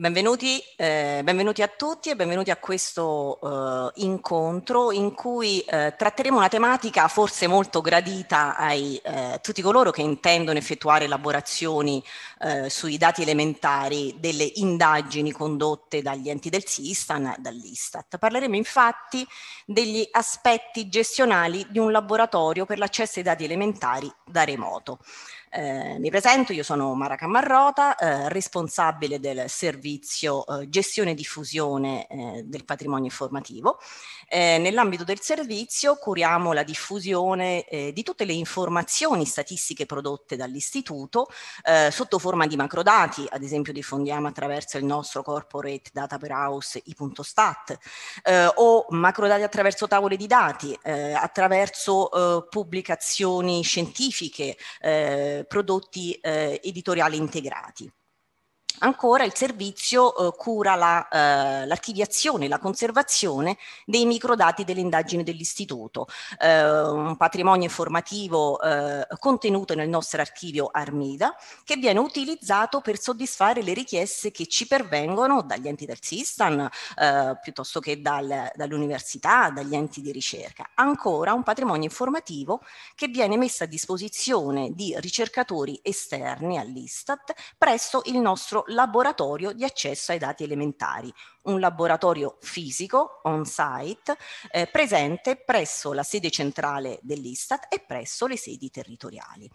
Benvenuti, eh, benvenuti, a tutti e benvenuti a questo eh, incontro in cui eh, tratteremo una tematica forse molto gradita a eh, tutti coloro che intendono effettuare elaborazioni eh, sui dati elementari delle indagini condotte dagli enti del SISTAN e dall'Istat. Parleremo infatti degli aspetti gestionali di un laboratorio per l'accesso ai dati elementari da remoto. Eh, mi presento, io sono Mara Cammarrota, eh, responsabile del servizio eh, gestione e diffusione eh, del patrimonio informativo eh, nell'ambito del servizio curiamo la diffusione eh, di tutte le informazioni statistiche prodotte dall'istituto eh, sotto forma di macrodati, ad esempio diffondiamo attraverso il nostro corporate data warehouse i.stat eh, o macrodati attraverso tavole di dati, eh, attraverso eh, pubblicazioni scientifiche, eh, prodotti eh, editoriali integrati. Ancora il servizio eh, cura l'archiviazione la, eh, e la conservazione dei microdati delle indagini dell'Istituto, eh, un patrimonio informativo eh, contenuto nel nostro archivio Armida che viene utilizzato per soddisfare le richieste che ci pervengono dagli enti del Sistan eh, piuttosto che dal, dall'università, dagli enti di ricerca. Ancora un patrimonio informativo che viene messo a disposizione di ricercatori esterni all'Istat presso il nostro nostro laboratorio di accesso ai dati elementari, un laboratorio fisico, on-site, eh, presente presso la sede centrale dell'Istat e presso le sedi territoriali.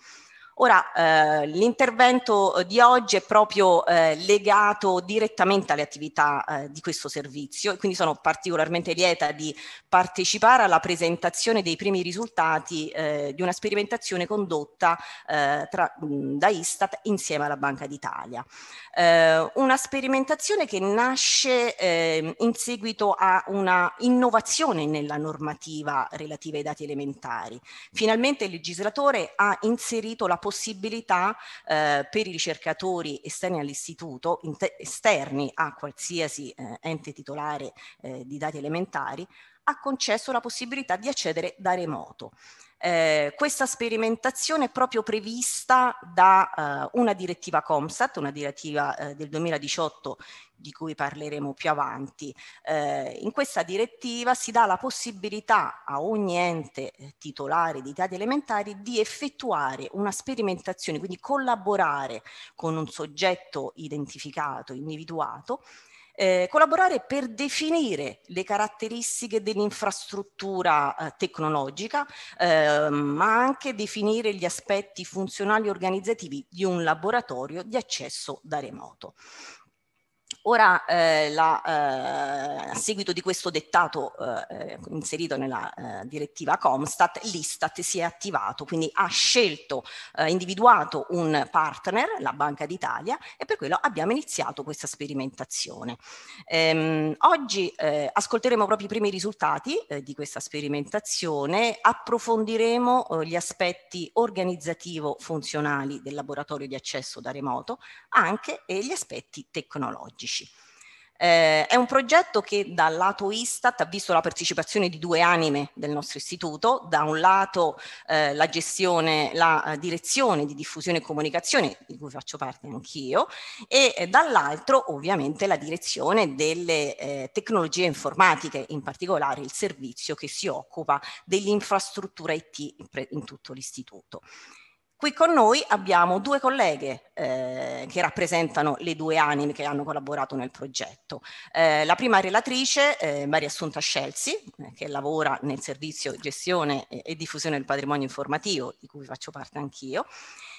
Ora, eh, l'intervento eh, di oggi è proprio eh, legato direttamente alle attività eh, di questo servizio e quindi sono particolarmente lieta di partecipare alla presentazione dei primi risultati eh, di una sperimentazione condotta eh, tra, da Istat insieme alla Banca d'Italia. una sperimentazione che nasce ehm, in seguito a una innovazione nella normativa relativa ai dati elementari. Finalmente il legislatore ha inserito la possibilità eh, per i ricercatori esterni all'istituto, esterni a qualsiasi eh, ente titolare eh, di dati elementari, ha concesso la possibilità di accedere da remoto eh, questa sperimentazione è proprio prevista da eh, una direttiva Comsat, una direttiva eh, del 2018 di cui parleremo più avanti. Eh, in questa direttiva si dà la possibilità a ogni ente eh, titolare di dati elementari di effettuare una sperimentazione, quindi collaborare con un soggetto identificato, individuato, eh, collaborare per definire le caratteristiche dell'infrastruttura eh, tecnologica, eh, ma anche definire gli aspetti funzionali e organizzativi di un laboratorio di accesso da remoto. Ora, eh, la, eh, a seguito di questo dettato eh, eh inserito nella eh, direttiva Comstat, l'Istat si è attivato, quindi ha scelto, eh, individuato un partner, la Banca d'Italia, e per quello abbiamo iniziato questa sperimentazione. Ehm, oggi ascolteremo proprio i primi risultati di questa sperimentazione, approfondiremo gli aspetti organizzativo-funzionali del laboratorio di accesso da remoto, anche gli aspetti tecnologici. 2016. Eh, è un progetto che dal lato Istat ha visto la partecipazione di due anime del nostro istituto, da un lato eh, la gestione, la eh, direzione di diffusione e comunicazione, di cui faccio parte anch'io, e eh, dall'altro ovviamente la direzione delle eh, tecnologie informatiche, in particolare il servizio che si occupa dell'infrastruttura IT in, pre- in tutto l'istituto. Qui con noi abbiamo due colleghe eh, che rappresentano le due anime che hanno collaborato nel progetto. Eh, la prima relatrice, eh, Maria Assunta Scelsi, eh, che lavora nel servizio gestione e, e diffusione del patrimonio informativo, di cui faccio parte anch'io,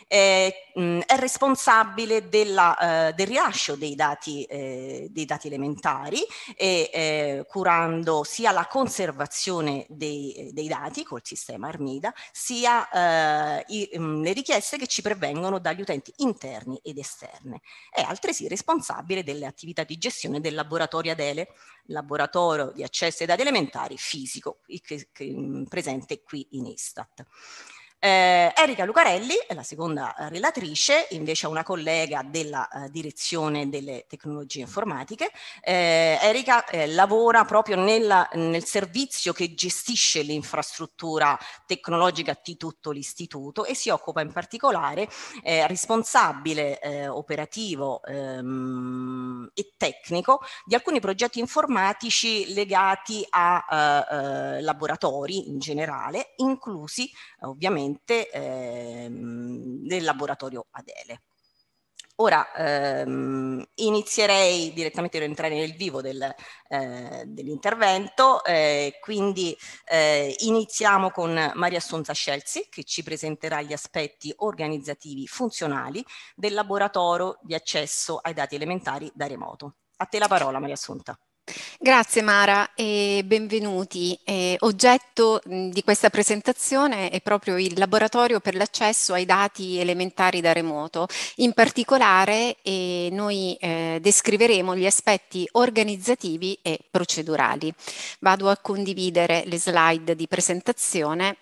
eh, mh, mm, è responsabile della, eh, del rilascio dei dati, eh, dei dati elementari e eh, curando sia la conservazione dei, dei dati col sistema Armida, sia eh, i, mh, mm, le richieste che ci prevengono dagli utenti interni ed esterne. È altresì responsabile delle attività di gestione del laboratorio Adele, laboratorio di accesso ai dati elementari fisico, che, che, mm, presente qui in Istat. Eh, Erika Lucarelli, la seconda eh, relatrice, invece è una collega della eh, direzione delle tecnologie informatiche. Eh, Erika eh, lavora proprio nella, nel servizio che gestisce l'infrastruttura tecnologica di tutto l'istituto e si occupa in particolare eh, responsabile operativo ehm, e tecnico di alcuni progetti informatici legati a laboratori in generale, inclusi ovviamente direttamente ehm, del laboratorio Adele. Ora ehm, inizierei direttamente ad entrare nel vivo del, eh, dell'intervento, eh, quindi eh, iniziamo con Maria Assunza Scelzi che ci presenterà gli aspetti organizzativi funzionali del laboratorio di accesso ai dati elementari da remoto. A te la parola Maria Assunta. Grazie Mara e benvenuti. Eh, oggetto di questa presentazione è proprio il laboratorio per l'accesso ai dati elementari da remoto. In particolare eh, noi eh, descriveremo gli aspetti organizzativi e procedurali. Vado a condividere le slide di presentazione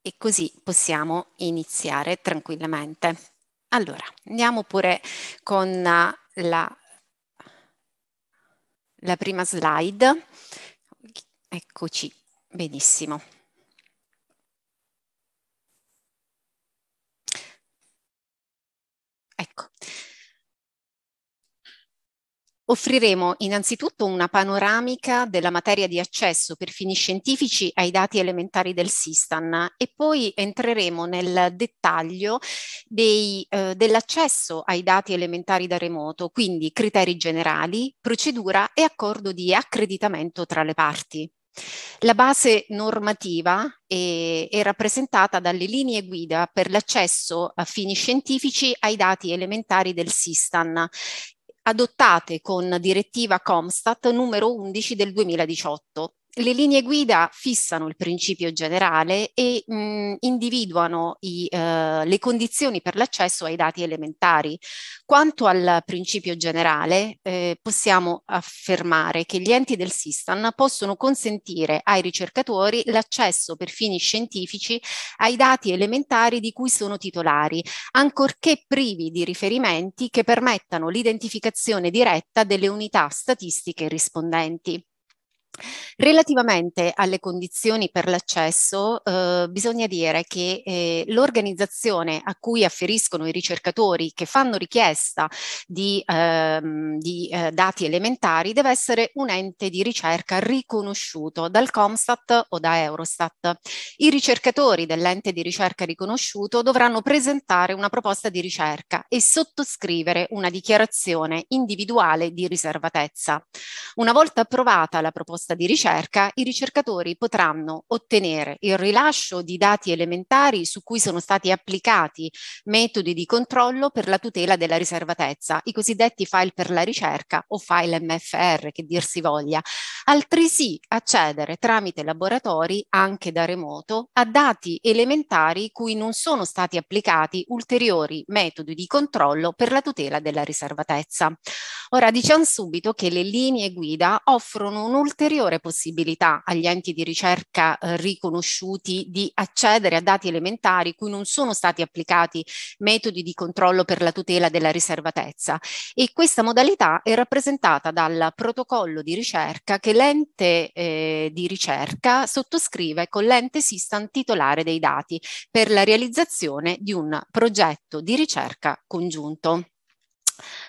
e così possiamo iniziare tranquillamente. Allora, andiamo pure con la la prima slide. Eccoci, benissimo. Offriremo innanzitutto una panoramica della materia di accesso per fini scientifici ai dati elementari del Sistan e poi entreremo nel dettaglio dei, eh, dell'accesso ai dati elementari da remoto, quindi criteri generali, procedura e accordo di accreditamento tra le parti. La base normativa è, è, rappresentata dalle linee guida per l'accesso a fini scientifici ai dati elementari del Sistan adottate con direttiva Comstat numero 11 del 2018 le linee guida fissano il principio generale e mh, individuano i, eh, le condizioni per l'accesso ai dati elementari. Quanto al principio generale, eh, possiamo affermare che gli enti del Sistan possono consentire ai ricercatori l'accesso per fini scientifici ai dati elementari di cui sono titolari, ancorché privi di riferimenti che permettano l'identificazione diretta delle unità statistiche rispondenti. Relativamente alle condizioni per l'accesso, eh, bisogna dire che eh, l'organizzazione a cui afferiscono i ricercatori che fanno richiesta di, ehm, di eh, dati elementari deve essere un ente di ricerca riconosciuto dal Comstat o da Eurostat. I ricercatori dell'ente di ricerca riconosciuto dovranno presentare una proposta di ricerca e sottoscrivere una dichiarazione individuale di riservatezza. Una volta approvata la proposta proposta di ricerca, i ricercatori potranno ottenere il rilascio di dati elementari su cui sono stati applicati metodi di controllo per la tutela della riservatezza, i cosiddetti file per la ricerca o file MFR che dir si voglia, altresì accedere tramite laboratori anche da remoto a dati elementari cui non sono stati applicati ulteriori metodi di controllo per la tutela della riservatezza. Ora diciamo subito che le linee guida offrono un'ulteriore un'ulteriore possibilità agli enti di ricerca eh, riconosciuti di accedere a dati elementari cui non sono stati applicati metodi di controllo per la tutela della riservatezza e questa modalità è rappresentata dal protocollo di ricerca che l'ente eh, di ricerca sottoscrive con l'ente SISTAN titolare dei dati per la realizzazione di un progetto di ricerca congiunto.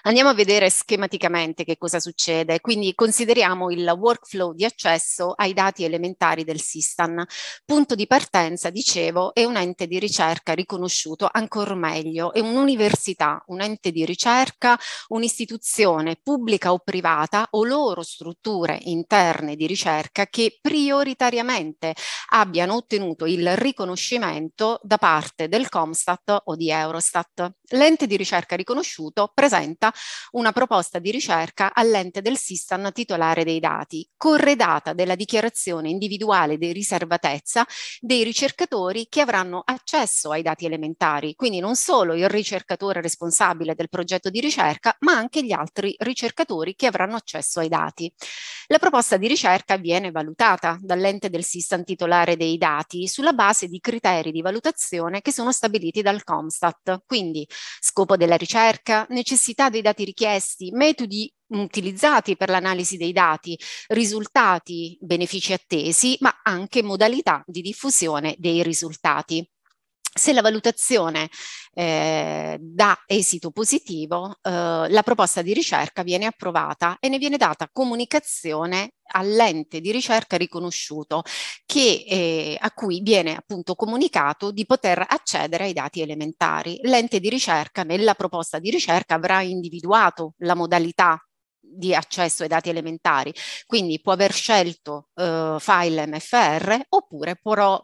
Andiamo a vedere schematicamente che cosa succede, quindi consideriamo il workflow di accesso ai dati elementari del SISTAN. Punto di partenza, dicevo, è un ente di ricerca riconosciuto, ancora meglio, è un'università, un ente di ricerca, un'istituzione pubblica o privata o loro strutture interne di ricerca che prioritariamente abbiano ottenuto il riconoscimento da parte del Comstat o di Eurostat. L'ente di ricerca riconosciuto presenta presenta una proposta di ricerca all'ente del SISTAN titolare dei dati, corredata della dichiarazione individuale di riservatezza dei ricercatori che avranno accesso ai dati elementari, quindi non solo il ricercatore responsabile del progetto di ricerca, ma anche gli altri ricercatori che avranno accesso ai dati. La proposta di ricerca viene valutata dall'ente del SISTAN titolare dei dati sulla base di criteri di valutazione che sono stabiliti dal Comstat, quindi scopo della ricerca, necessità complessità dei dati richiesti, metodi utilizzati per l'analisi dei dati, risultati, benefici attesi, ma anche modalità di diffusione dei risultati. Se la valutazione eh, dà esito positivo, eh, la proposta di ricerca viene approvata e ne viene data comunicazione all'ente di ricerca riconosciuto che, eh, a cui viene appunto comunicato di poter accedere ai dati elementari. L'ente di ricerca nella proposta di ricerca avrà individuato la modalità di accesso ai dati elementari, quindi può aver scelto eh, file MFR oppure può,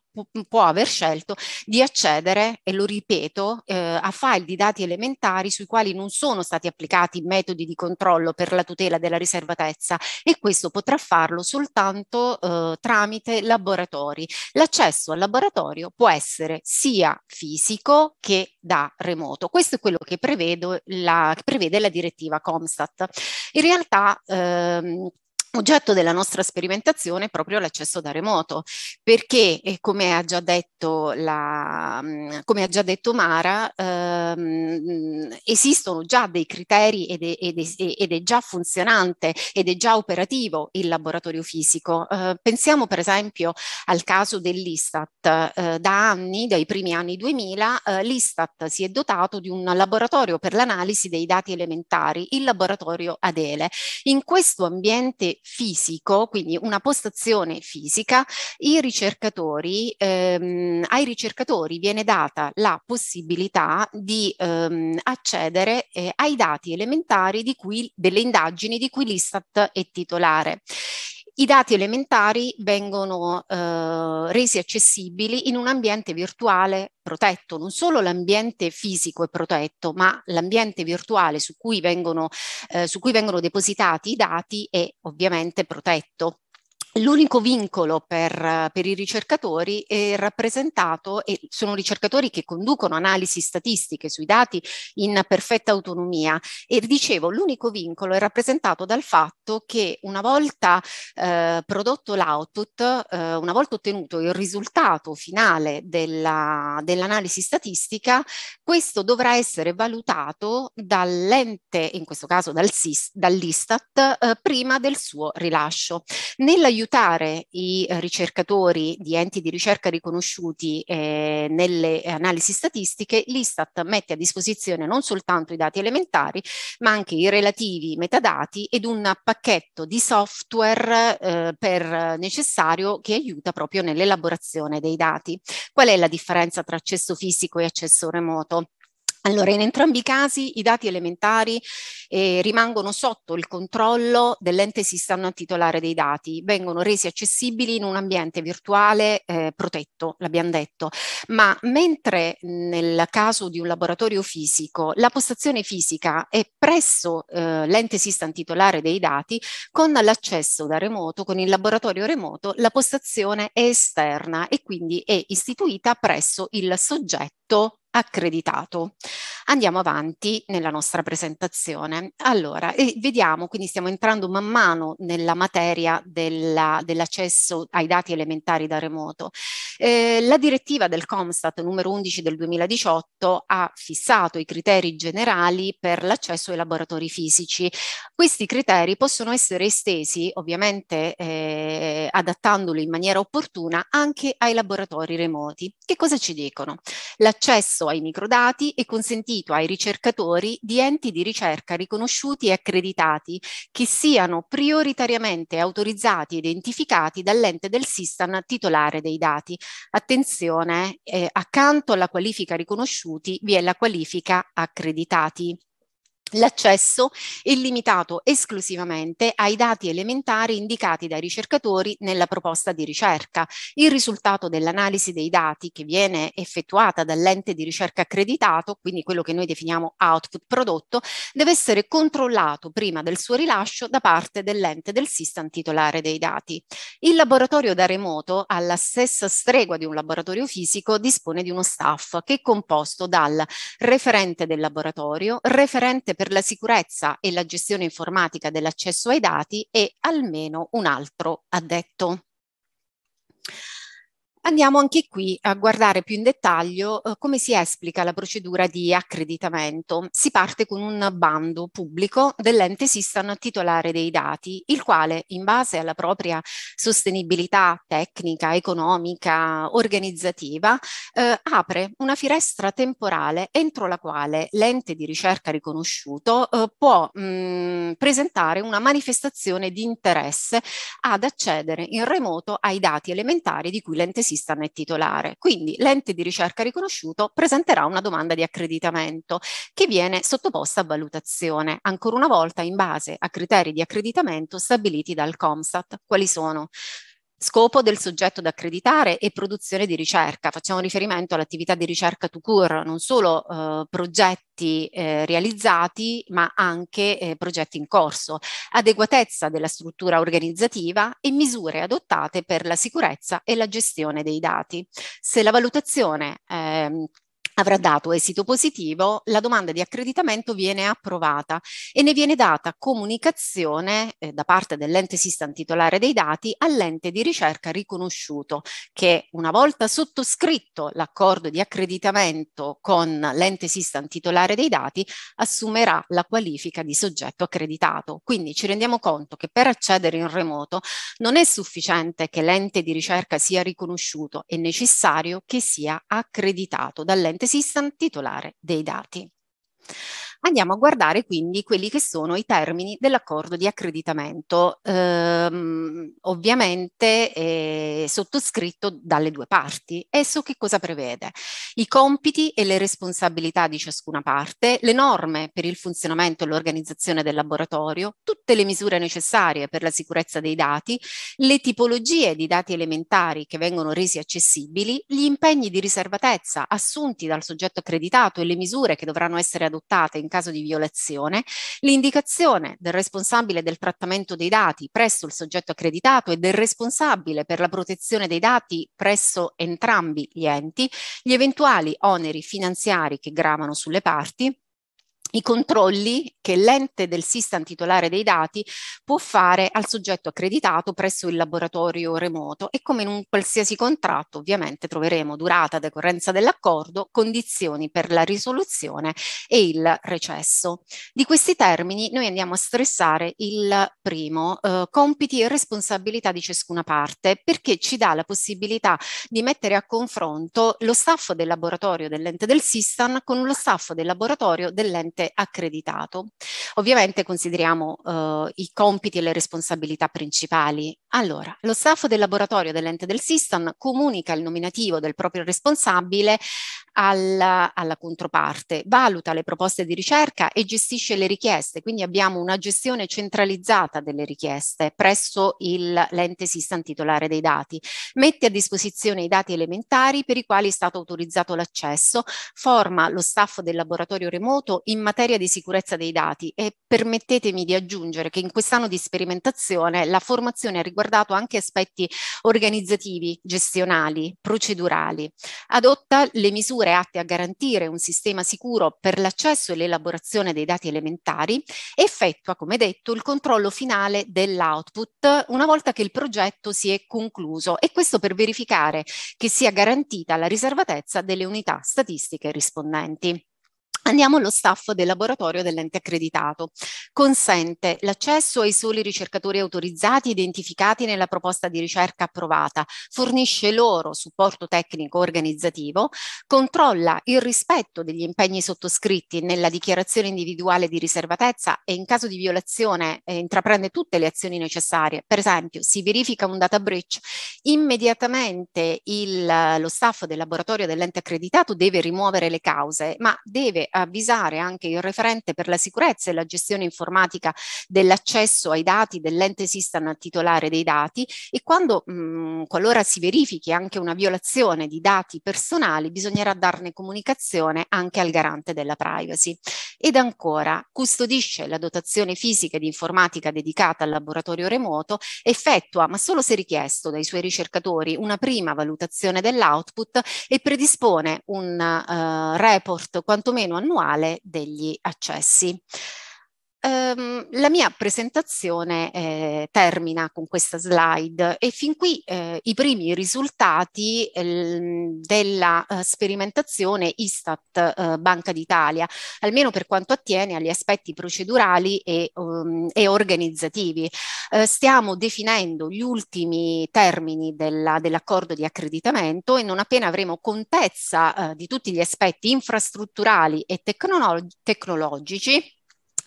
può aver scelto di accedere, e lo ripeto, eh, a file di dati elementari sui quali non sono stati applicati metodi di controllo per la tutela della riservatezza e questo potrà farlo soltanto eh, tramite laboratori. L'accesso al laboratorio può essere sia fisico che da remoto. Questo è quello che, prevedo la, che prevede la direttiva Comstat. In realtà ehm, Oggetto della nostra sperimentazione è proprio l'accesso da remoto, perché eh, come ha già detto, la, mm, ha già detto Mara, ehm, mm, esistono già dei criteri ed è, ed, è, ed è, già funzionante ed è già operativo il laboratorio fisico. Eh, pensiamo per esempio al caso dell'Istat. Eh, da anni, dai primi anni 2000, eh, l'Istat si è dotato di un laboratorio per l'analisi dei dati elementari, il laboratorio Adele. In questo ambiente fisico, quindi una postazione fisica, i ricercatori, ehm, ai ricercatori viene data la possibilità di ehm, accedere eh, ai dati elementari di cui, delle indagini di cui l'Istat è titolare. I dati elementari vengono eh, resi accessibili in un ambiente virtuale protetto, non solo l'ambiente fisico è protetto, ma l'ambiente virtuale su cui, vengono, eh, su cui vengono depositati i dati è ovviamente protetto. L'unico vincolo per, per, i ricercatori è rappresentato, e sono ricercatori che conducono analisi statistiche sui dati in perfetta autonomia, e dicevo, l'unico vincolo è rappresentato dal fatto che una volta eh, prodotto l'output, eh, una volta ottenuto il risultato finale della, dell'analisi statistica, questo dovrà essere valutato dall'ente, in questo caso dal SIS, dall'Istat, eh, prima del suo rilascio. Nella aiutare i eh, ricercatori di enti di ricerca riconosciuti eh, nelle analisi statistiche, l'Istat mette a disposizione non soltanto i dati elementari, ma anche i relativi metadati ed un pacchetto di software eh, per necessario che aiuta proprio nell'elaborazione dei dati. Qual è la differenza tra accesso fisico e accesso remoto? Allora, in entrambi i casi i dati elementari eh, rimangono sotto il controllo dell'ente sistema titolare dei dati, vengono resi accessibili in un ambiente virtuale eh, protetto, l'abbiamo detto, ma mentre nel caso di un laboratorio fisico la postazione fisica è presso eh, l'ente sistema titolare dei dati, con l'accesso da remoto, con il laboratorio remoto, la postazione è esterna e quindi è istituita presso il soggetto accreditato. Andiamo avanti nella nostra presentazione. Allora, e vediamo, quindi stiamo entrando man mano nella materia dell'accesso ai dati elementari da remoto. Eh, la direttiva del Comstat numero 11 del 2018 ha fissato i criteri generali per l'accesso ai laboratori fisici. Questi criteri possono essere estesi, ovviamente eh, adattandoli in maniera opportuna, anche ai laboratori remoti. Che cosa ci dicono? L'accesso accesso ai microdati e consentito ai ricercatori di enti di ricerca riconosciuti e accreditati che siano prioritariamente autorizzati e identificati dall'ente del SISTAN titolare dei dati. Attenzione, eh, accanto alla qualifica riconosciuti vi è la qualifica accreditati. L'accesso è limitato esclusivamente ai dati elementari indicati dai ricercatori nella proposta di ricerca. Il risultato dell'analisi dei dati che viene effettuata dall'ente di ricerca accreditato, quindi quello che noi definiamo output prodotto, deve essere controllato prima del suo rilascio da parte dell'ente del system titolare dei dati. Il laboratorio da remoto, alla stessa stregua di un laboratorio fisico, dispone di uno staff che è composto dal referente del laboratorio, referente per la sicurezza e la gestione informatica dell'accesso ai dati e almeno un altro addetto. Andiamo anche qui a guardare più in dettaglio eh, come si esplica la procedura di accreditamento. Si parte con un bando pubblico dell'ente Sistan titolare dei dati, il quale, in base alla propria sostenibilità tecnica, economica, organizzativa, eh, apre una finestra temporale entro la quale l'ente di ricerca riconosciuto eh, può mh, mm, presentare una manifestazione di interesse ad accedere in remoto ai dati elementari di cui l'ente resistano è titolare. Quindi l'ente di ricerca riconosciuto presenterà una domanda di accreditamento che viene sottoposta a valutazione, ancora una volta in base a criteri di accreditamento stabiliti dal Comstat. Quali sono? Scopo del soggetto da accreditare e produzione di ricerca. Facciamo riferimento all'attività di ricerca to cure, non solo eh, progetti eh, realizzati, ma anche eh, progetti in corso, adeguatezza della struttura organizzativa e misure adottate per la sicurezza e la gestione dei dati. Se la valutazione eh, avrà dato esito positivo, la domanda di accreditamento viene approvata e ne viene data comunicazione eh, da parte dell'ente esistente titolare dei dati all'ente di ricerca riconosciuto che una volta sottoscritto l'accordo di accreditamento con l'ente esistente titolare dei dati assumerà la qualifica di soggetto accreditato. Quindi ci rendiamo conto che per accedere in remoto non è sufficiente che l'ente di ricerca sia riconosciuto, è necessario che sia accreditato dall'ente un titolare dei dati. Andiamo a guardare quindi quelli che sono i termini dell'accordo di accreditamento, ehm, ovviamente eh, sottoscritto dalle due parti. Esso che cosa prevede? I compiti e le responsabilità di ciascuna parte, le norme per il funzionamento e l'organizzazione del laboratorio, tutte le misure necessarie per la sicurezza dei dati, le tipologie di dati elementari che vengono resi accessibili, gli impegni di riservatezza assunti dal soggetto accreditato e le misure che dovranno essere adottate in caso di violazione, l'indicazione del responsabile del trattamento dei dati presso il soggetto accreditato e del responsabile per la protezione dei dati presso entrambi gli enti, gli eventuali oneri finanziari che gravano sulle parti, i controlli che l'ente del SISTAN titolare dei dati può fare al soggetto accreditato presso il laboratorio remoto e come in un qualsiasi contratto ovviamente troveremo durata, decorrenza dell'accordo, condizioni per la risoluzione e il recesso. Di questi termini noi andiamo a stressare il primo, eh, compiti e responsabilità di ciascuna parte, perché ci dà la possibilità di mettere a confronto lo staff del laboratorio dell'ente del SISTAN con lo staff del laboratorio dell'ente sicuramente accreditato. Ovviamente consideriamo eh, i compiti e le responsabilità principali allora, lo staff del laboratorio dell'ente del SISTAN comunica il nominativo del proprio responsabile alla, alla, controparte, valuta le proposte di ricerca e gestisce le richieste, quindi abbiamo una gestione centralizzata delle richieste presso il, l'ente SISTAN titolare dei dati, mette a disposizione i dati elementari per i quali è stato autorizzato l'accesso, forma lo staff del laboratorio remoto in materia di sicurezza dei dati e permettetemi di aggiungere che in quest'anno di sperimentazione la formazione a riguardato anche aspetti organizzativi, gestionali, procedurali. Adotta le misure atte a garantire un sistema sicuro per l'accesso e l'elaborazione dei dati elementari, effettua, come detto, il controllo finale dell'output una volta che il progetto si è concluso e questo per verificare che sia garantita la riservatezza delle unità statistiche rispondenti. Andiamo allo staff del laboratorio dell'ente accreditato. Consente l'accesso ai soli ricercatori autorizzati identificati nella proposta di ricerca approvata, fornisce loro supporto tecnico organizzativo, controlla il rispetto degli impegni sottoscritti nella dichiarazione individuale di riservatezza e in caso di violazione eh, intraprende tutte le azioni necessarie. Per esempio, si verifica un data breach, immediatamente il, lo staff del laboratorio dell'ente accreditato deve rimuovere le cause, ma deve avvisare anche il referente per la sicurezza e la gestione informatica dell'accesso ai dati dell'ente sistema titolare dei dati e quando mh, mhmm, qualora si verifichi anche una violazione di dati personali bisognerà darne comunicazione anche al garante della privacy. Ed ancora, custodisce la dotazione fisica di informatica dedicata al laboratorio remoto, effettua, ma solo se richiesto dai suoi ricercatori, una prima valutazione dell'output e predispone un uh, report quantomeno annuale manuale degli accessi. Um, la mia presentazione eh, termina con questa slide e fin qui eh, i primi risultati ehm, eh, della sperimentazione Istat eh, Banca d'Italia, almeno per quanto attiene agli aspetti procedurali e, um, e organizzativi. Eh, stiamo definendo gli ultimi termini dell'accordo dell di accreditamento e non appena avremo contezza eh, di tutti gli aspetti infrastrutturali e tecnolog tecnologici,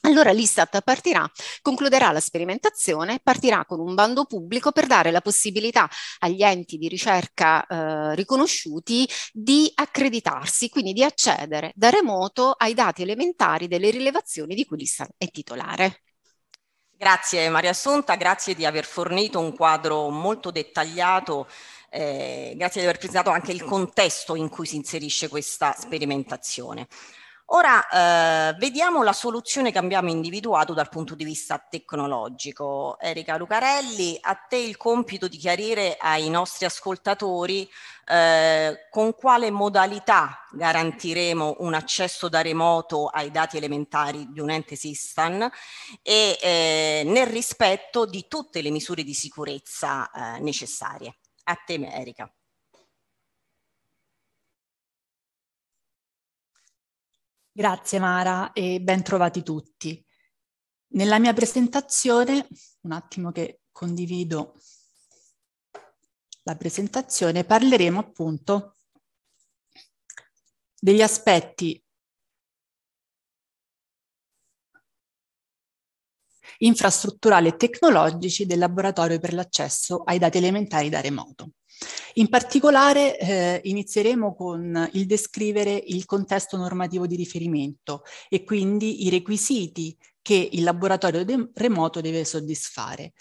allora l'Istat partirà, concluderà la sperimentazione, partirà con un bando pubblico per dare la possibilità agli enti di ricerca eh, riconosciuti di accreditarsi, quindi di accedere da remoto ai dati elementari delle rilevazioni di cui l'Istat è titolare. Grazie Maria Assunta, grazie di aver fornito un quadro molto dettagliato eh, grazie di aver presentato anche il contesto in cui si inserisce questa sperimentazione. Ora eh, vediamo la soluzione che abbiamo individuato dal punto di vista tecnologico. Erika Lucarelli, a te il compito di chiarire ai nostri ascoltatori eh, con quale modalità garantiremo un accesso da remoto ai dati elementari di un ente SISTAN e eh, nel rispetto di tutte le misure di sicurezza eh, necessarie. A te Erika. Grazie Mara e ben trovati tutti. Nella mia presentazione, un attimo che condivido la presentazione, parleremo appunto degli aspetti infrastrutturali e tecnologici del laboratorio per l'accesso ai dati elementari da remoto. In particolare eh, inizieremo con il descrivere il contesto normativo di riferimento e quindi i requisiti che il laboratorio de- remoto deve soddisfare.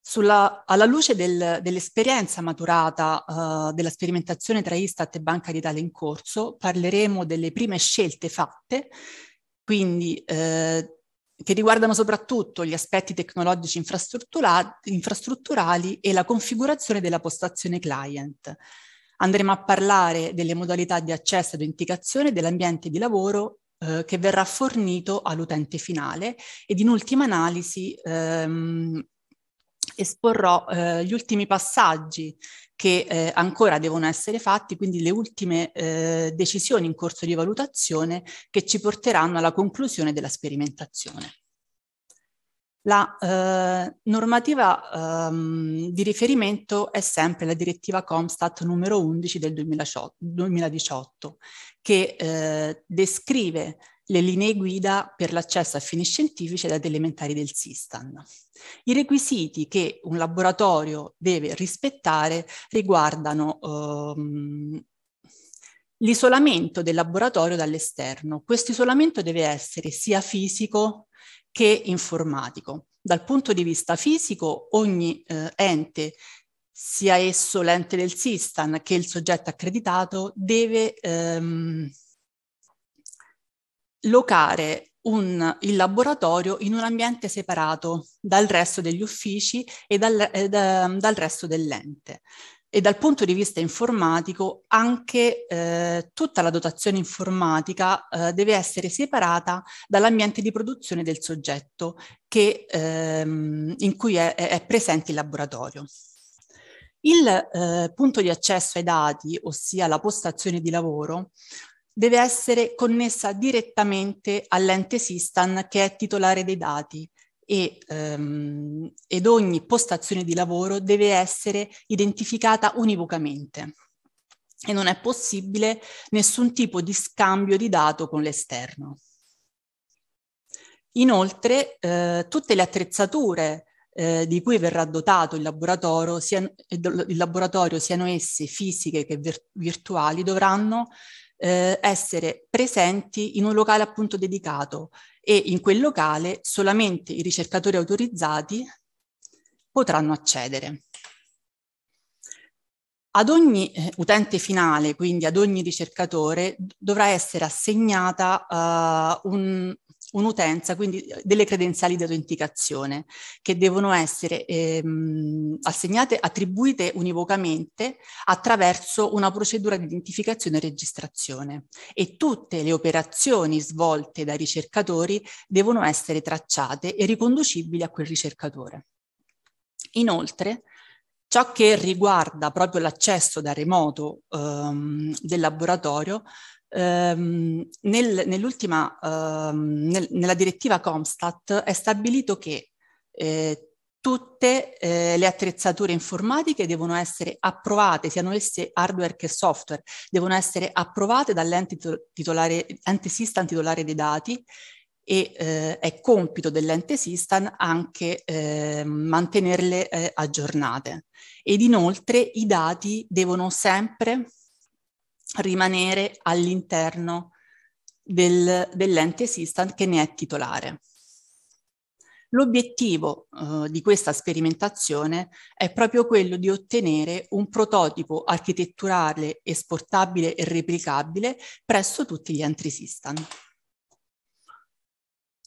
Sulla, alla luce del, dell'esperienza maturata uh, della sperimentazione tra Istat e Banca d'Italia in corso, parleremo delle prime scelte fatte, quindi eh, che riguardano soprattutto gli aspetti tecnologici infrastruttura- infrastrutturali e la configurazione della postazione client. Andremo a parlare delle modalità di accesso e autenticazione dell'ambiente di lavoro eh, che verrà fornito all'utente finale ed in ultima analisi ehm, esporrò eh, gli ultimi passaggi che eh, ancora devono essere fatti, quindi le ultime eh, decisioni in corso di valutazione che ci porteranno alla conclusione della sperimentazione. La eh, normativa ehm, di riferimento è sempre la direttiva Comstat numero 11 del 2018, 2018 che eh, descrive le linee guida per l'accesso a fini scientifici ed elementari del SISTAN. I requisiti che un laboratorio deve rispettare riguardano ehm, l'isolamento del laboratorio dall'esterno. Questo isolamento deve essere sia fisico che informatico. Dal punto di vista fisico, ogni eh, ente sia esso l'ente del SISTAN che il soggetto accreditato, deve ehm, locare un, il laboratorio in un ambiente separato dal resto degli uffici e dal, eh, da, dal resto dell'ente e dal punto di vista informatico anche eh, tutta la dotazione informatica eh, deve essere separata dall'ambiente di produzione del soggetto che, ehm, in cui è, è, presente il laboratorio. Il eh, punto di accesso ai dati, ossia la postazione di lavoro, deve essere connessa direttamente all'ente Sistan che è titolare dei dati e, ehm, ed ogni postazione di lavoro deve essere identificata univocamente e non è possibile nessun tipo di scambio di dato con l'esterno. Inoltre eh, tutte le attrezzature eh, di cui verrà dotato il laboratorio, siano, il laboratorio, siano esse fisiche che virtuali, dovranno eh, essere presenti in un locale appunto dedicato e in quel locale solamente i ricercatori autorizzati potranno accedere. Ad ogni eh, utente finale, quindi ad ogni ricercatore, dovrà essere assegnata uh, un, un'utenza, quindi eh, delle credenziali di autenticazione che devono essere ehm, assegnate, attribuite univocamente attraverso una procedura di identificazione e registrazione e tutte le operazioni svolte dai ricercatori devono essere tracciate e riconducibili a quel ricercatore. Inoltre, ciò che riguarda proprio l'accesso da remoto ehm, del laboratorio Ehm, nel, nell'ultima, ehm, nel, nella direttiva Comstat è stabilito che eh, tutte eh, le attrezzature informatiche devono essere approvate, siano esse hardware che software, devono essere approvate dall'ente titolare, ente SISTAN titolare dei dati e eh, è compito dell'ente system anche ehm, eh, mantenerle aggiornate. Ed inoltre i dati devono sempre rimanere all'interno del, dell'ente assistant che ne è titolare. L'obiettivo eh, di questa sperimentazione è proprio quello di ottenere un prototipo architetturale esportabile e replicabile presso tutti gli altri system.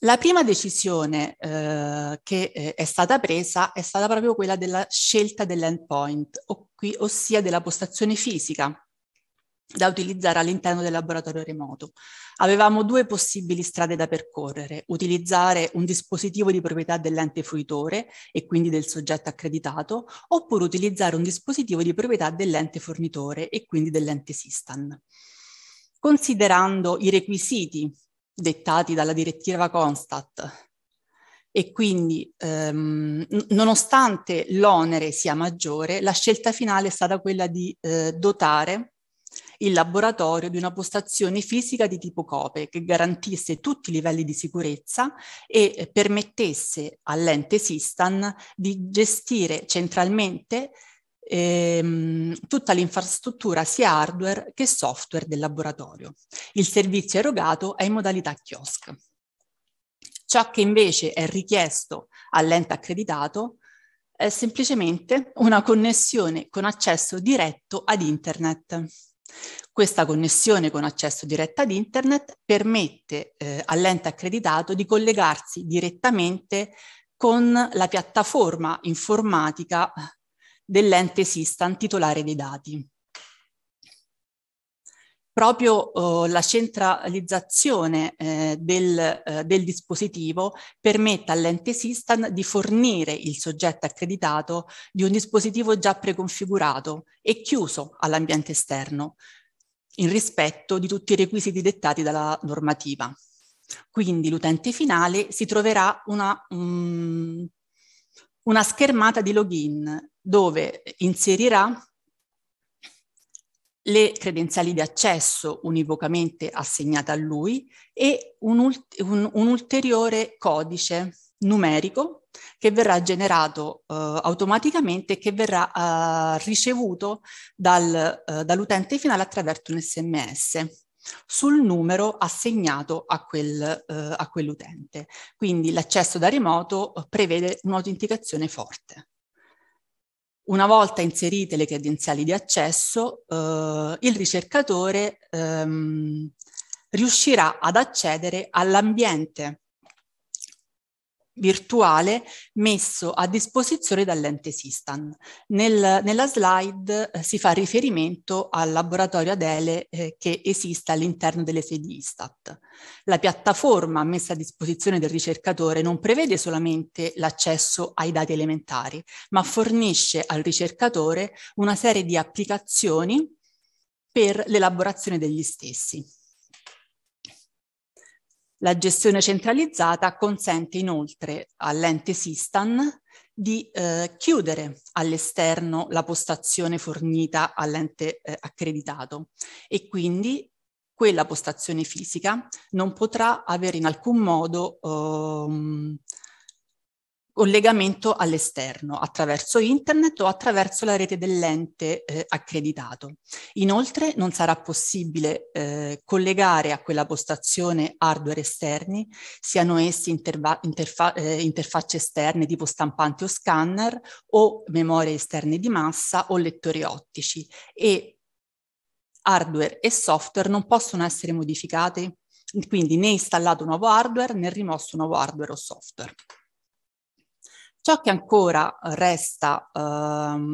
La prima decisione eh, che eh, è stata presa è stata proprio quella della scelta dell'endpoint, ossia della postazione fisica da utilizzare all'interno del laboratorio remoto. Avevamo due possibili strade da percorrere, utilizzare un dispositivo di proprietà dell'ente fruitore e quindi del soggetto accreditato, oppure utilizzare un dispositivo di proprietà dell'ente fornitore e quindi dell'ente Sistan. Considerando i requisiti dettati dalla direttiva Constat e quindi ehm, nonostante l'onere sia maggiore, la scelta finale è stata quella di eh, dotare il laboratorio di una postazione fisica di tipo COPE che garantisse tutti i livelli di sicurezza e permettesse all'ente Sistan di gestire centralmente ehm, tutta l'infrastruttura sia hardware che software del laboratorio. Il servizio erogato è in modalità kiosk. Ciò che invece è richiesto all'ente accreditato è semplicemente una connessione con accesso diretto ad internet. Questa connessione con accesso diretto ad internet permette eh, all'ente accreditato di collegarsi direttamente con la piattaforma informatica dell'ente SISTAN titolare dei dati proprio eh, la centralizzazione eh, del, eh, del, dispositivo permette all'ente system di fornire il soggetto accreditato di un dispositivo già preconfigurato e chiuso all'ambiente esterno, in rispetto di tutti i requisiti dettati dalla normativa. Quindi l'utente finale si troverà una, um, una schermata di login dove inserirà le credenziali di accesso univocamente assegnate a lui e un, ult- un, un ulteriore codice numerico che verrà generato uh, automaticamente e che verrà uh, ricevuto dal, uh, dall'utente finale attraverso un sms sul numero assegnato a, quel, a quell'utente. Quindi l'accesso da remoto prevede un'autenticazione forte. Una volta inserite le credenziali di accesso, eh, il ricercatore ehm, riuscirà ad accedere all'ambiente virtuale messo a disposizione dall'ente Sistan. Nel, nella slide eh, si fa riferimento al laboratorio Adele eh, che esiste all'interno delle sedi Istat. La piattaforma messa a disposizione del ricercatore non prevede solamente l'accesso ai dati elementari, ma fornisce al ricercatore una serie di applicazioni per l'elaborazione degli stessi. La gestione centralizzata consente inoltre all'ente Sistan di eh, chiudere all'esterno la postazione fornita all'ente eh, accreditato e quindi quella postazione fisica non potrà avere in alcun modo ehm, collegamento all'esterno attraverso internet o attraverso la rete dell'ente eh, accreditato. Inoltre non sarà possibile eh, collegare a quella postazione hardware esterni, siano essi interfa eh, interfacce esterne tipo stampanti o scanner o memorie esterne di massa o lettori ottici e hardware e software non possono essere modificati quindi né installato nuovo hardware né rimosso nuovo hardware o software. Ciò che ancora resta eh,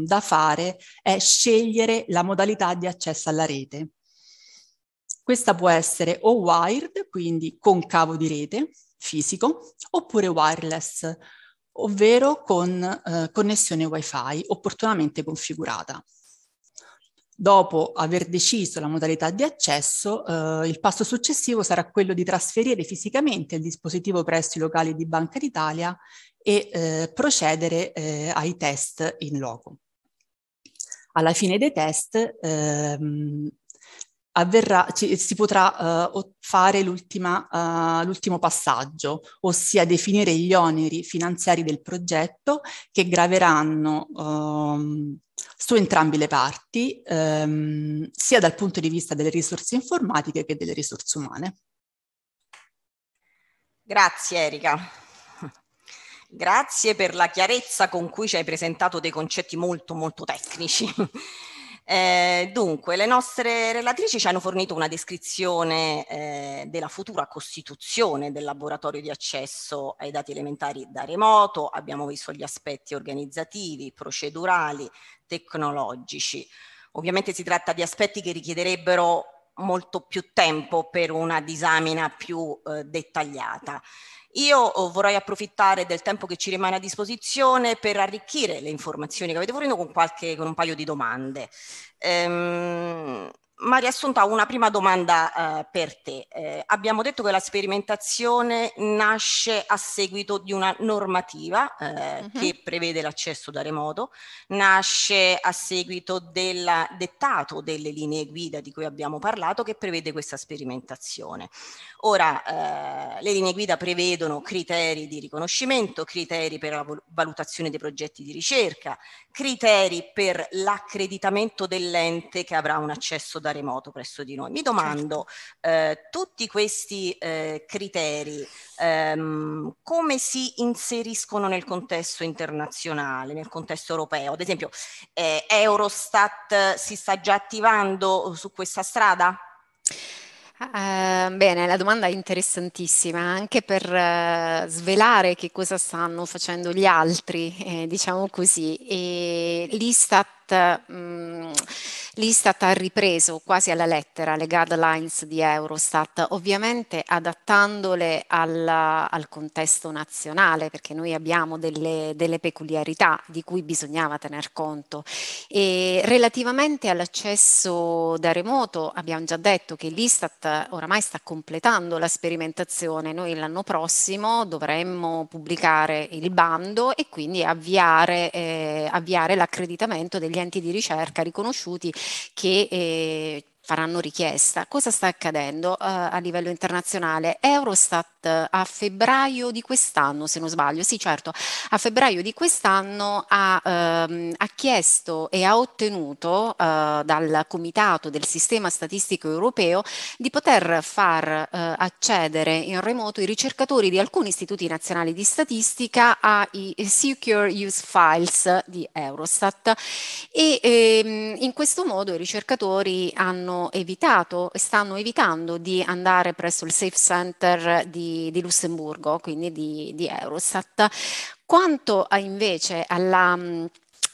da fare è scegliere la modalità di accesso alla rete. Questa può essere o wired, quindi con cavo di rete fisico, oppure wireless, ovvero con eh, connessione wifi opportunamente configurata. Dopo aver deciso la modalità di accesso, eh, il passo successivo sarà quello di trasferire fisicamente il dispositivo presso i locali di Banca d'Italia e eh, procedere eh, ai test in loco. Alla fine dei test ehm, avverrà, ci, si potrà uh, fare uh, l'ultimo passaggio, ossia definire gli oneri finanziari del progetto che graveranno um, su entrambe le parti, um, sia dal punto di vista delle risorse informatiche che delle risorse umane. Grazie Erika. Grazie per la chiarezza con cui ci hai presentato dei concetti molto molto tecnici. Eh, dunque, le nostre relatrici ci hanno fornito una descrizione eh, della futura costituzione del laboratorio di accesso ai dati elementari da remoto, abbiamo visto gli aspetti organizzativi, procedurali, tecnologici. Ovviamente si tratta di aspetti che richiederebbero molto più tempo per una disamina più eh, dettagliata. Io oh, vorrei approfittare del tempo che ci rimane a disposizione per arricchire le informazioni che avete fornito con, qualche, con un paio di domande. Ehm, Maria Assunta, una prima domanda eh, per te. Eh, abbiamo detto che la sperimentazione nasce a seguito di una normativa eh, mm-hmm. che prevede l'accesso da remoto, nasce a seguito del dettato delle linee guida di cui abbiamo parlato che prevede questa sperimentazione. Ora, eh, le linee guida prevedono criteri di riconoscimento, criteri per la valutazione dei progetti di ricerca, criteri per l'accreditamento dell'ente che avrà un accesso da remoto presso di noi. Mi domando, certo. eh, tutti questi eh, criteri ehm, come si inseriscono nel contesto internazionale, nel contesto europeo? Ad esempio, eh, Eurostat si sta già attivando su questa strada? Eh, bene, la domanda è interessantissima anche per eh, svelare che cosa stanno facendo gli altri, eh, diciamo così. E L'Istat Istat, mh, mm, l'Istat ha ripreso quasi alla lettera le guidelines di Eurostat, ovviamente adattandole al, al contesto nazionale, perché noi abbiamo delle, delle, peculiarità di cui bisognava tener conto. E relativamente all'accesso da remoto, abbiamo già detto che l'Istat oramai sta completando la sperimentazione, noi l'anno prossimo dovremmo pubblicare il bando e quindi avviare, eh, avviare l'accreditamento degli degli enti di ricerca riconosciuti che eh, faranno richiesta. Cosa sta accadendo uh, a livello internazionale? Eurostat eh, a febbraio di quest'anno, se non sbaglio, sì certo, a febbraio di quest'anno ha, ehm, ha chiesto e ha ottenuto eh, dal Comitato del Sistema Statistico Europeo di poter far eh, accedere in remoto i ricercatori di alcuni istituti nazionali di statistica ai Secure Use Files di Eurostat e ehm, in questo modo i ricercatori hanno evitato e stanno evitando di andare presso il Safe Center di, di Lussemburgo, quindi di, di Eurostat, quanto invece alla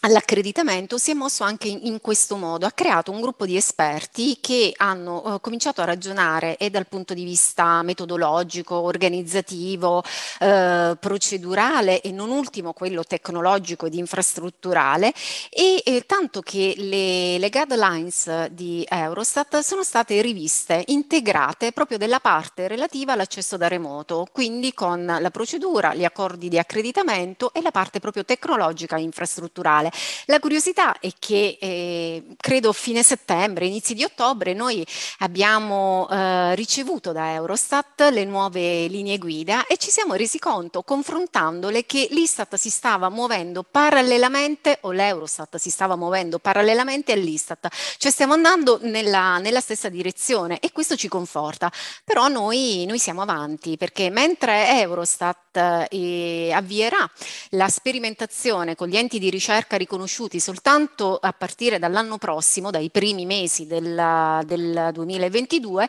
all'accreditamento si è mosso anche in, questo modo, ha creato un gruppo di esperti che hanno eh, cominciato a ragionare e eh, dal punto di vista metodologico, organizzativo, eh, procedurale e non ultimo quello tecnologico ed infrastrutturale e eh, tanto che le, le guidelines di Eurostat sono state riviste, integrate proprio della parte relativa all'accesso da remoto, quindi con la procedura, gli accordi di accreditamento e la parte proprio tecnologica e infrastrutturale. La curiosità è che eh, credo fine settembre, inizi di ottobre, noi abbiamo eh, ricevuto da Eurostat le nuove linee guida e ci siamo resi conto, confrontandole, che l'Istat si stava muovendo parallelamente, o l'Eurostat si stava muovendo parallelamente all'Istat, cioè stiamo andando nella, nella stessa direzione e questo ci conforta, però noi, noi siamo avanti perché mentre Eurostat eh, avvierà la sperimentazione con gli enti di ricerca riconosciuti soltanto a partire dall'anno prossimo, dai primi mesi del, del 2022,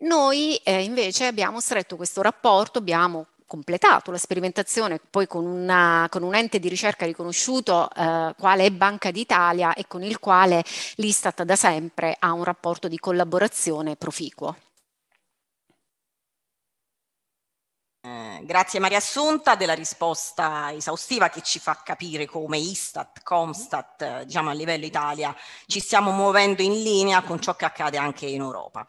noi eh, invece abbiamo stretto questo rapporto, abbiamo completato la sperimentazione poi con, una, con, un ente di ricerca riconosciuto eh, quale è Banca d'Italia e con il quale l'Istat da sempre ha un rapporto di collaborazione proficuo. Eh, grazie Maria Assunta della risposta esaustiva che ci fa capire come Istat, Comstat, eh, diciamo a livello Italia, ci stiamo muovendo in linea con ciò che accade anche in Europa.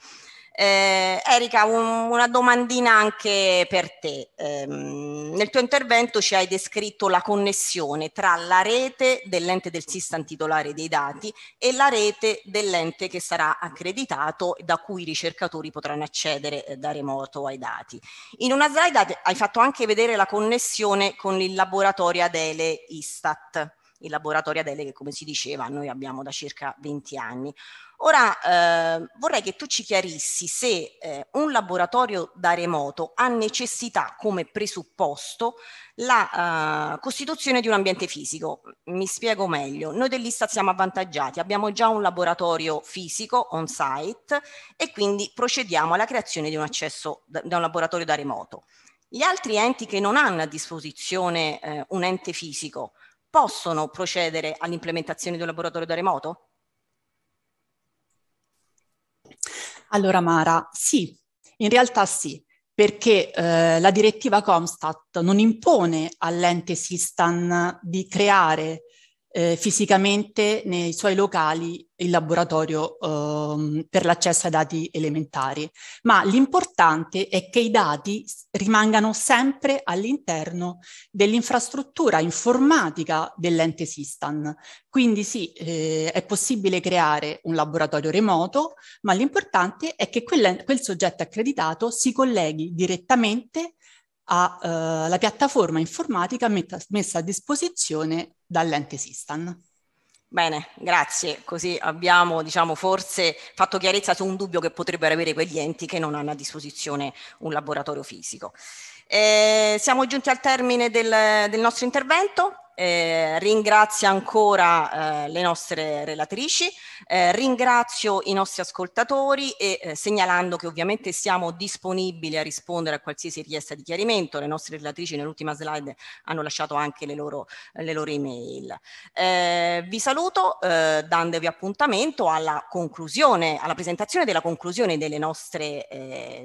Eh, Erika, un, una domandina anche per te. Eh, nel tuo intervento ci hai descritto la connessione tra la rete dell'ente del SISTAN titolare dei dati e la rete dell'ente che sarà accreditato e da cui i ricercatori potranno accedere eh, da remoto ai dati. In una slide hai fatto anche vedere la connessione con il laboratorio Adele Istat il laboratorio a che come si diceva, noi abbiamo da circa 20 anni. Ora eh, vorrei che tu ci chiarissi se eh, un laboratorio da remoto ha necessità come presupposto la eh, costituzione di un ambiente fisico. Mi spiego meglio. Noi dell'Istat siamo avvantaggiati, abbiamo già un laboratorio fisico on site e quindi procediamo alla creazione di un accesso da, da un laboratorio da remoto. Gli altri enti che non hanno a disposizione eh, un ente fisico possono procedere all'implementazione di un laboratorio da remoto? Allora Mara, sì, in realtà sì, perché eh, la direttiva Comstat non impone all'ente Sistan di creare eh, fisicamente nei suoi locali il laboratorio eh, per l'accesso ai dati elementari, ma l'importante è che i dati rimangano sempre all'interno dell'infrastruttura informatica dell'ente Sistan. Quindi sì, eh, è possibile creare un laboratorio remoto, ma l'importante è che quel, quel soggetto accreditato si colleghi direttamente a, eh, alla piattaforma informatica metta, messa a disposizione dall'ente Sistan. Bene, grazie. Così abbiamo, diciamo, forse fatto chiarezza su un dubbio che potrebbero avere quegli enti che non hanno a disposizione un laboratorio fisico. Eh, siamo giunti al termine del, del nostro intervento eh, ringrazio ancora eh, le nostre relatrici, eh, ringrazio i nostri ascoltatori e eh, segnalando che ovviamente siamo disponibili a rispondere a qualsiasi richiesta di chiarimento, le nostre relatrici nell'ultima slide hanno lasciato anche le loro, le loro email. Eh, vi saluto eh, dandovi appuntamento alla conclusione, alla presentazione della conclusione delle nostre,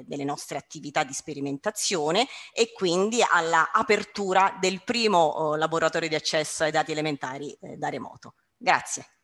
delle nostre attività di sperimentazione e quindi all'apertura del primo oh, laboratorio di accesso ai dati elementari eh, da remoto. Grazie.